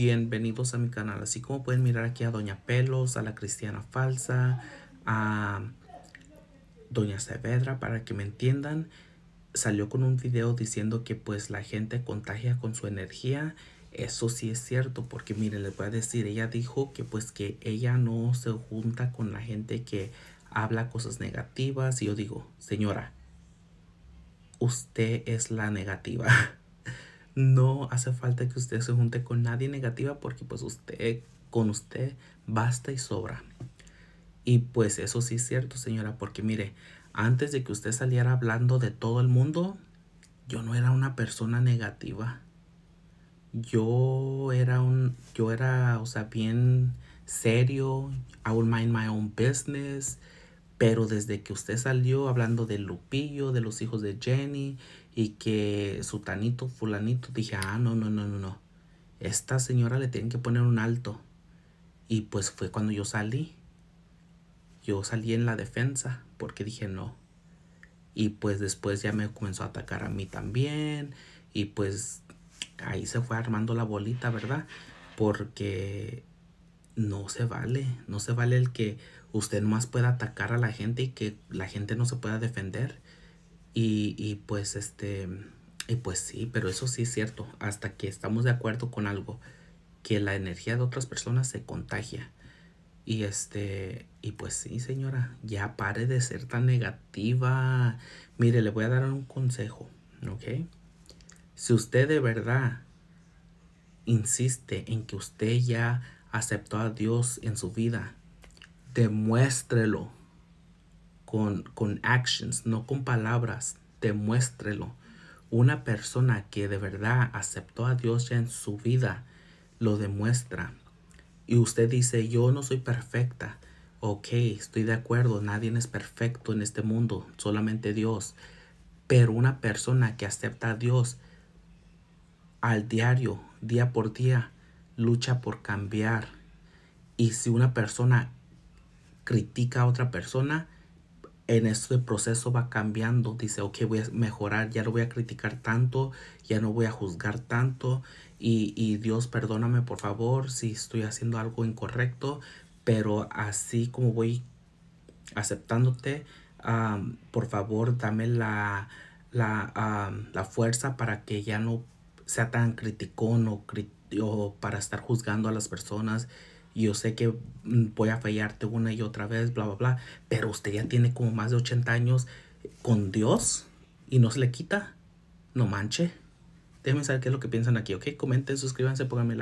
bienvenidos a mi canal. Así como pueden mirar aquí a Doña Pelos, a la Cristiana Falsa, a Doña Saavedra, para que me entiendan, salió con un video diciendo que pues la gente contagia con su energía. Eso sí es cierto, porque miren, les voy a decir, ella dijo que pues que ella no se junta con la gente que habla cosas negativas. Y yo digo, señora, usted es la negativa No hace falta que usted se junte con nadie negativa porque pues usted, con usted basta y sobra. Y pues eso sí es cierto, señora, porque mire, antes de que usted saliera hablando de todo el mundo, yo no era una persona negativa. Yo era un, yo era, o sea, bien serio. I would mind my own business. Pero desde que usted salió hablando de Lupillo, de los hijos de Jenny y que su tanito, fulanito, dije, ah, no, no, no, no, no. Esta señora le tienen que poner un alto. Y pues fue cuando yo salí. Yo salí en la defensa porque dije no. Y pues después ya me comenzó a atacar a mí también. Y pues ahí se fue armando la bolita, ¿verdad? Porque no se vale, no se vale el que usted más pueda atacar a la gente y que la gente no se pueda defender. Y, y pues este, y pues sí, pero eso sí es cierto, hasta que estamos de acuerdo con algo, que la energía de otras personas se contagia. Y este, y pues sí, señora, ya pare de ser tan negativa. Mire, le voy a dar un consejo, ¿ok? Si usted de verdad insiste en que usted ya aceptó a Dios en su vida, demuéstrelo con, con actions, no con palabras, demuéstrelo. Una persona que de verdad aceptó a Dios ya en su vida, lo demuestra. Y usted dice, yo no soy perfecta. Ok, estoy de acuerdo, nadie es perfecto en este mundo, solamente Dios. Pero una persona que acepta a Dios al diario, día por día, lucha por cambiar. Y si una persona critica a otra persona, en este proceso va cambiando. Dice, ok, voy a mejorar, ya no voy a criticar tanto, ya no voy a juzgar tanto. Y, Dios, perdóname por favor si estoy haciendo algo incorrecto, pero así como voy aceptándote, por favor dame la, la, fuerza para que ya no sea tan criticón o o para estar juzgando a las personas. Yo sé que mm, voy a fallarte una y otra vez, bla, bla, bla. Pero usted ya tiene como más de 80 años con Dios y no se le quita. No manche. Déjenme saber qué es lo que piensan aquí, ¿ok? Comenten, suscríbanse, pónganme